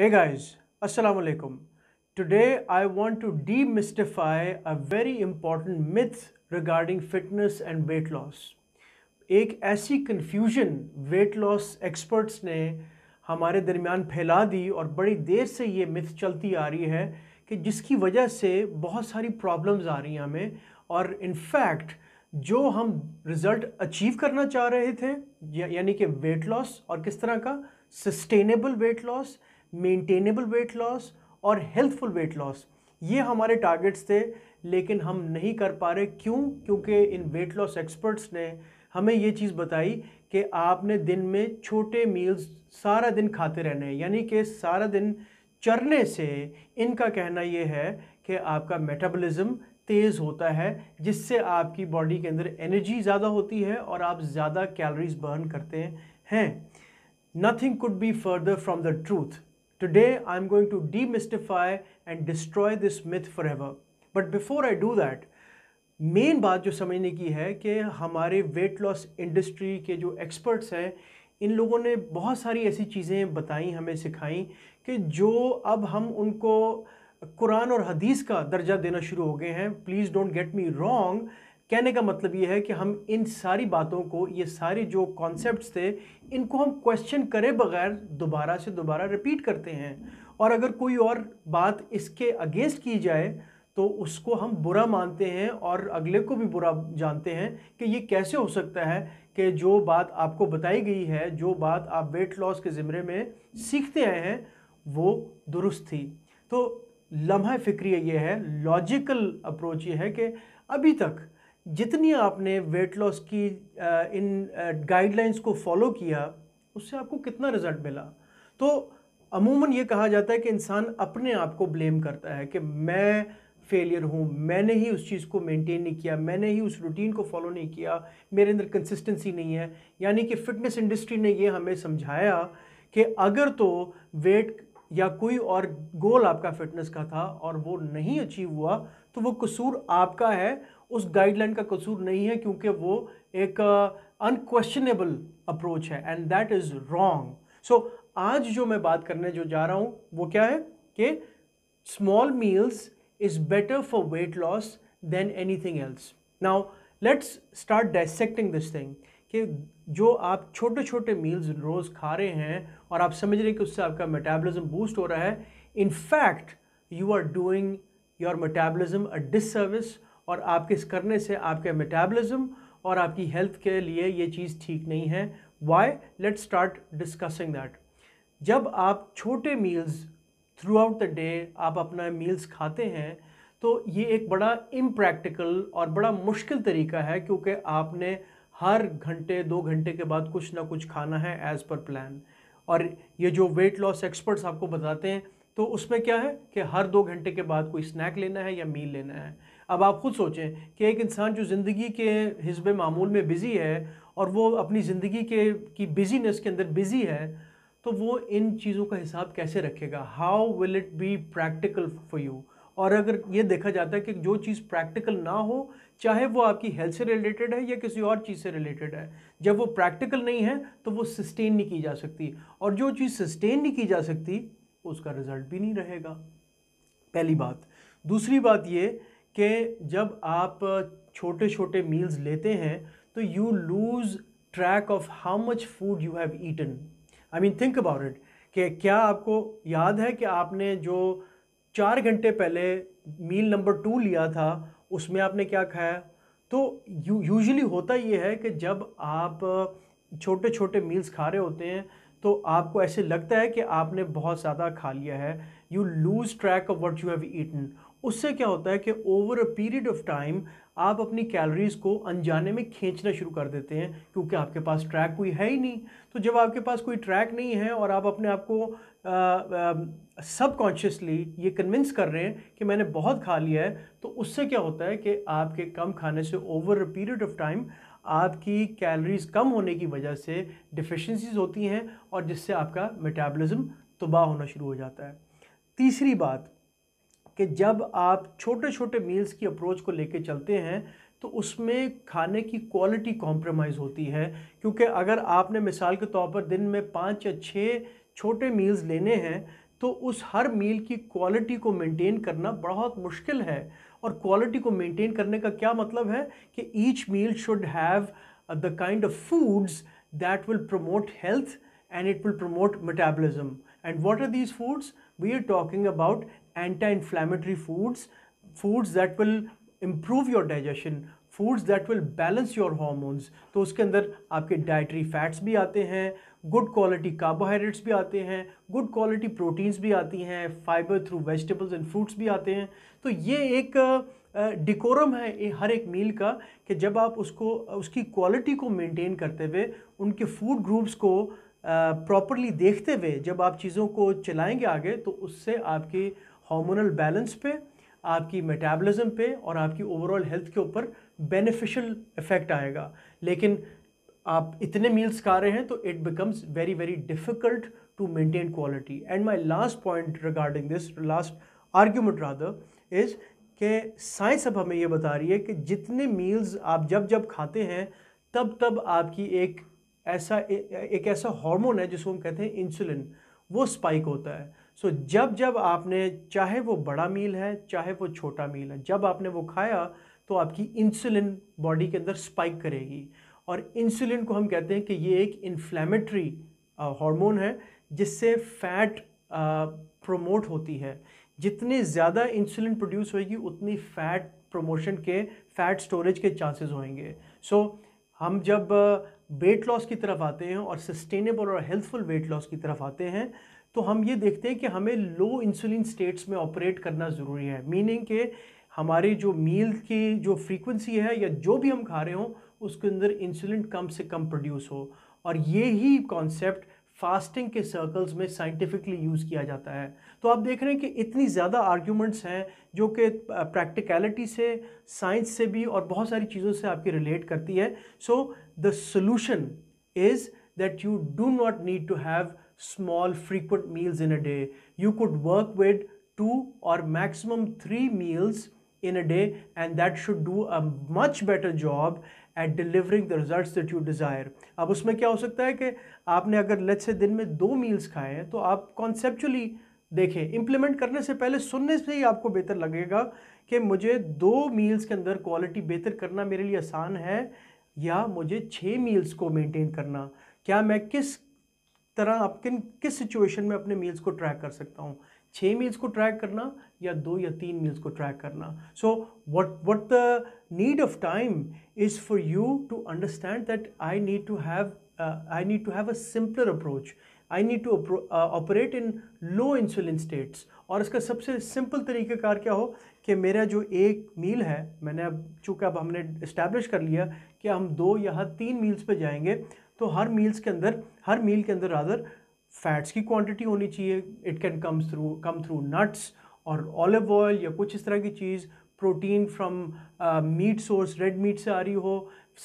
Hey guys, Assalamu alaikum. Today I want to demystify a very important myth regarding fitness and weight loss. एक ऐसी confusion weight loss experts ने हमारे दरमियान फैला दी और बड़ी देर से ये मिथ चलती आ रही है कि जिसकी वजह से बहुत सारी प्रॉब्लम्स आ रही हैं हमें और इनफैक्ट जो हम रिज़ल्ट अचीव करना चाह रहे थे या, यानी कि वेट लॉस और किस तरह का sustainable weight loss maintainable weight loss और हेल्थफुल वेट लॉस ये हमारे टारगेट्स थे लेकिन हम नहीं कर पा रहे क्यों क्योंकि इन वेट लॉस एक्सपर्ट्स ने हमें ये चीज़ बताई कि आपने दिन में छोटे मील्स सारा दिन खाते रहने हैं यानी कि सारा दिन चरने से इनका कहना ये है कि आपका मेटाबॉलिज्म तेज़ होता है जिससे आपकी बॉडी के अंदर एनर्जी ज़्यादा होती है और आप ज़्यादा कैलोरीज बर्न करते हैं nothing could be further from the truth Today, I'm going to demystify and destroy this myth forever. But before I do that, main बात जो समझने की है कि हमारे वेट लॉस इंडस्ट्री के जो एक्सपर्ट्स हैं इन लोगों ने बहुत सारी ऐसी चीज़ें बताई हमें सिखाई कि जो अब हम उनको कुरान और हदीस का दर्जा देना शुरू हो गए हैं please don't get me wrong कहने का मतलब ये है कि हम इन सारी बातों को ये सारे जो कॉन्सेप्ट थे इनको हम क्वेश्चन करे बगैर दोबारा से दोबारा रिपीट करते हैं और अगर कोई और बात इसके अगेंस्ट की जाए तो उसको हम बुरा मानते हैं और अगले को भी बुरा जानते हैं कि ये कैसे हो सकता है कि जो बात आपको बताई गई है जो बात आप वेट लॉस के ज़िमरे में सीखते आए हैं वो दुरुस्त थी तो लम्हा फिक्रिया ये है लॉजिकल अप्रोच ये है कि अभी तक जितनी आपने वेट लॉस की इन गाइडलाइंस को फॉलो किया उससे आपको कितना रिजल्ट मिला तो अमूमन ये कहा जाता है कि इंसान अपने आप को ब्लेम करता है कि मैं फेलियर हूँ मैंने ही उस चीज़ को मेंटेन नहीं किया मैंने ही उस रूटीन को फॉलो नहीं किया मेरे अंदर कंसिस्टेंसी नहीं है यानी कि फ़िटनेस इंडस्ट्री ने ये हमें समझाया कि अगर तो वेट या कोई और गोल आपका फिटनेस का था और वो नहीं अचीव हुआ तो वो कसूर आपका है उस गाइडलाइन का कसूर नहीं है क्योंकि वो एक अनक्वेश्चनेबल uh, अप्रोच है and that is wrong so आज जो मैं बात करने जो जा रहा हूँ वो क्या है कि small meals is better for weight loss than anything else now let's start dissecting this thing कि जो आप छोटे छोटे मील्स रोज़ खा रहे हैं और आप समझ रहे हैं कि उससे आपका मेटाबॉलिज्म बूस्ट हो रहा है in fact you are doing your metabolism a disservice और आपके इस करने से आपके मेटाबॉलिज्म और आपकी हेल्थ के लिए ये चीज़ ठीक नहीं है why let start discussing that जब आप छोटे meals throughout the day आप अपना मील्स खाते हैं तो ये एक बड़ा इम्प्रैक्टिकल और बड़ा मुश्किल तरीका है क्योंकि आपने हर घंटे दो घंटे के बाद कुछ ना कुछ खाना है एज़ पर प्लान और ये जो वेट लॉस एक्सपर्ट्स आपको बताते हैं तो उसमें क्या है कि हर दो घंटे के बाद कोई स्नैक लेना है या मील लेना है अब आप खुद सोचें कि एक इंसान जो ज़िंदगी के हिजब मामूल में बिज़ी है और वो अपनी ज़िंदगी के की बिज़ीनेस के अंदर बिज़ी है तो वो इन चीज़ों का हिसाब कैसे रखेगा how will it be practical for you और अगर ये देखा जाता है कि जो चीज़ प्रैक्टिकल ना हो चाहे वो आपकी हेल्थ से रिलेटेड है या किसी और चीज़ से रिलेटेड है जब वो प्रैक्टिकल नहीं है तो वो सस्टेन नहीं की जा सकती और जो चीज़ सस्टेन नहीं की जा सकती उसका रिज़ल्ट भी नहीं रहेगा पहली बात दूसरी बात ये कि जब आप छोटे छोटे मील्स लेते हैं तो you lose track of how much food you have eaten I mean think about it कि क्या आपको याद है कि आपने जो चार घंटे पहले मील नंबर टू लिया था उसमें आपने क्या खाया तो यूजुअली होता ये है कि जब आप छोटे छोटे मील्स खा रहे होते हैं तो आपको ऐसे लगता है कि आपने बहुत ज़्यादा खा लिया है you lose track of what you have eaten उससे क्या होता है कि over a period of time आप अपनी कैलोरीज़ को अनजाने में खींचना शुरू कर देते हैं क्योंकि आपके पास ट्रैक कोई है ही नहीं तो जब आपके पास कोई ट्रैक नहीं है और आप अपने आप को सबकॉन्शियसली ये कन्विंस कर रहे हैं कि मैंने बहुत खा लिया है तो उससे क्या होता है कि आपके कम खाने से over a period of time आपकी कैलोरीज कम होने की वजह से डिफिशेंसीज होती हैं और जिससे आपका मेटाबॉलिज्म तबाह होना शुरू हो जाता है तीसरी बात कि जब आप छोटे छोटे मील्स की अप्रोच को लेकर चलते हैं तो उसमें खाने की क्वालिटी कॉम्प्रोमाइज़ होती है क्योंकि अगर आपने मिसाल के तौर पर दिन में पाँच या छः छोटे मील्स लेने हैं तो उस हर मील की क्वालिटी को मेंटेन करना बहुत मुश्किल है और क्वालिटी को मेंटेन करने का क्या मतलब है कि each meal should have the kind of foods that will promote health and it will promote metabolism and what are these foods we are talking about anti inflammatory foods foods that will improve your digestion foods that will balance your hormones तो उसके अंदर आपके dietary fats भी आते हैं good quality carbohydrates भी आते हैं गुड क्वालिटी प्रोटीन्स भी आती हैं fibre through vegetables and fruits भी आते हैं तो ये एक डिकोरम है ये हर एक मील का कि जब आप उसको उसकी क्वालिटी को मेंटेन करते हुए उनके फूड ग्रुप्स को प्रॉपरली देखते हुए जब आप चीज़ों को चलाएंगे आगे तो उससे आपके हार्मोनल बैलेंस पे आपकी मेटाबॉलिज्म पे और आपकी ओवरऑल हेल्थ के ऊपर बेनिफिशियल इफेक्ट आएगा लेकिन आप इतने मील्स खा रहे हैं तो it becomes very very difficult to maintain quality and my last point regarding this last argument rather is के साइंस अब हमें ये बता रही है कि जितने मील्स आप जब जब खाते हैं तब तब आपकी एक ऐसा ए, एक ऐसा हार्मोन है जिसको हम कहते हैं इंसुलिन वो स्पाइक होता है सो so, जब जब आपने चाहे वो बड़ा मील है चाहे वो छोटा मील है जब आपने वो खाया तो आपकी इंसुलिन बॉडी के अंदर स्पाइक करेगी और इंसुलिन को हम कहते हैं कि ये एक इन्फ्लेमेटरी हार्मोन है जिससे फैट प्रमोट होती है जितने ज़्यादा इंसुलिन प्रोड्यूस होगी उतनी फैट प्रमोशन के फैट स्टोरेज के चांसेस होंगे सो so, हम जब वेट लॉस की तरफ आते हैं और सस्टेनेबल और हेल्थफुल वेट लॉस की तरफ आते हैं तो हम ये देखते हैं कि हमें लो इंसुलिन स्टेट्स में ऑपरेट करना ज़रूरी है मीनिंग के हमारे जो मील की जो फ्रीक्वेंसी है या जो भी हम खा रहे हों उसके अंदर इंसुलिन कम से कम प्रोड्यूस हो और ये ही कॉन्सेप्ट फास्टिंग के सर्कल्स में साइंटिफिकली यूज़ किया जाता है तो आप देख रहे हैं कि इतनी ज़्यादा आर्ग्यूमेंट्स हैं जो कि प्रैक्टिकलिटी से साइंस से भी और बहुत सारी चीज़ों से आपकी रिलेट करती है so the solution is that you do not need to have small frequent meals in a day. You could work with two or maximum three meals in a day and that should do a much better job at delivering the results that you desire. अब उसमें क्या हो सकता है कि आपने अगर let's say दिन में दो मील्स खाए हैं तो आप कॉन्सेप्चुअली देखें इम्प्लीमेंट करने से पहले सुनने से ही आपको बेहतर लगेगा कि मुझे दो मील्स के अंदर क्वालिटी बेहतर करना मेरे लिए आसान है या मुझे छः मील्स को मेंटेन करना क्या मैं किस तरह आप किन किस सिचुएशन में अपने मील्स को ट्रैक कर सकता हूँ छः मील्स को ट्रैक करना या दो या तीन मील्स को ट्रैक करना so what what the need of time is for you to understand that I need to have I need to have a simpler approach I need to operate in low insulin states और इसका सबसे simple तरीक़ेकार क्या हो कि मेरा जो एक मील है मैंने अब चूँकि अब हमने इस्टेब्लिश कर लिया कि हम दो या तीन मील्स पे जाएंगे तो हर मील्स के अंदर हर मील के अंदर अदर फैट्स की क्वांटिटी होनी चाहिए it can come through come through nuts और ऑलिव ऑयल या कुछ इस तरह की चीज़ protein from meat source red meat से आ रही हो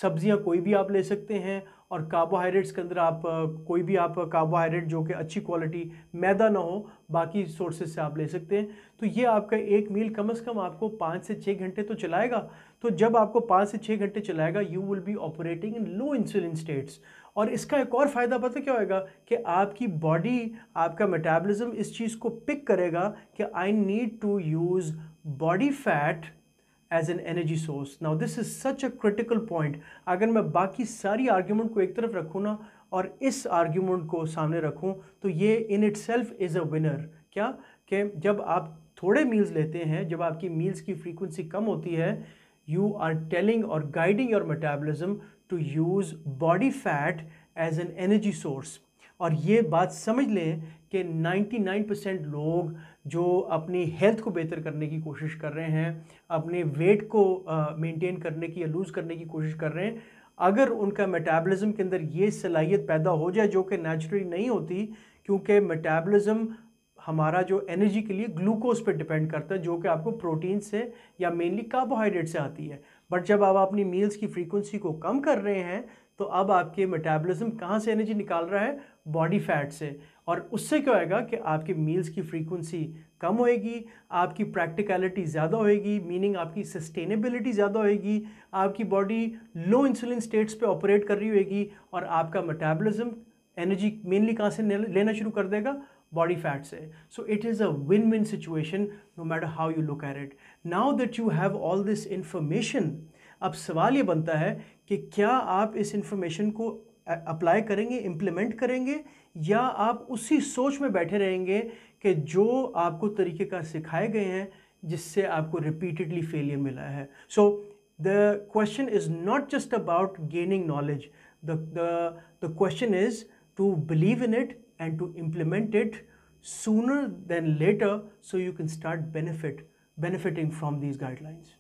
सब्जियां कोई भी आप ले सकते हैं और कार्बोहाइड्रेट्स के अंदर आप कोई भी आप कार्बोहाइड्रेट जो कि अच्छी क्वालिटी मैदा ना हो बाकी सोर्सेज से आप ले सकते हैं तो ये आपका एक मील कम से कम आपको पाँच से छः घंटे तो चलाएगा तो जब आपको पाँच से छः घंटे चलाएगा you will be operating in low insulin states और इसका एक और फ़ायदा पता क्या होएगा कि आपकी बॉडी आपका मेटाबॉलिज्म इस चीज़ को पिक करेगा कि I need to use body fat as an energy source now this is such a critical point अगर मैं बाकी सारी आर्ग्यूमेंट को एक तरफ रखूँ ना और इस आर्ग्यूमेंट को सामने रखूँ तो ये in itself is a winner क्या कि जब आप थोड़े मील्स लेते हैं जब आपकी मील्स की फ्रीक्वेंसी कम होती है यू आर टेलिंग और guiding your metabolism to use body fat as an energy source और ये बात समझ लें कि 99 परसेंट लोग जो अपनी हेल्थ को बेहतर करने की कोशिश कर रहे हैं अपने वेट को मेंटेन करने की या लूज़ करने की कोशिश कर रहे हैं अगर उनका मेटाबॉलिज्म के अंदर ये सलाहियत पैदा हो जाए जो कि नेचुरली नहीं होती क्योंकि मेटाबॉलिज्म हमारा जो एनर्जी के लिए ग्लूकोज पर डिपेंड करता है जो कि आपको प्रोटीन से या मेनली कार्बोहाइड्रेट से आती है बट जब आप अपनी मील्स की फ्रीक्वेंसी को कम कर रहे हैं तो अब आपके मेटाबॉलिज्म कहाँ से एनर्जी निकाल रहा है बॉडी फैट से और उससे क्या होएगा कि आपके मील्स की फ्रीक्वेंसी कम होएगी आपकी प्रैक्टिकलिटी ज़्यादा होएगी मीनिंग आपकी सस्टेनेबिलिटी ज़्यादा होएगी आपकी बॉडी लो इंसुलिन स्टेट्स पे ऑपरेट कर रही होएगी और आपका मेटाबॉलिज्म एनर्जी मेनली कहाँ से लेना शुरू कर देगा बॉडी फैट से so it is a win win situation no matter how you look at it now that you have all this information अब सवाल ये बनता है कि क्या आप इस इंफॉर्मेशन को अप्लाई करेंगे इम्प्लीमेंट करेंगे या आप उसी सोच में बैठे रहेंगे कि जो आपको तरीके का सिखाए गए हैं जिससे आपको रिपीटेडली फेलियर मिला है so the question is not just about gaining knowledge the the question is to believe in it and to implement it sooner than later so you can start benefit benefiting from these guidelines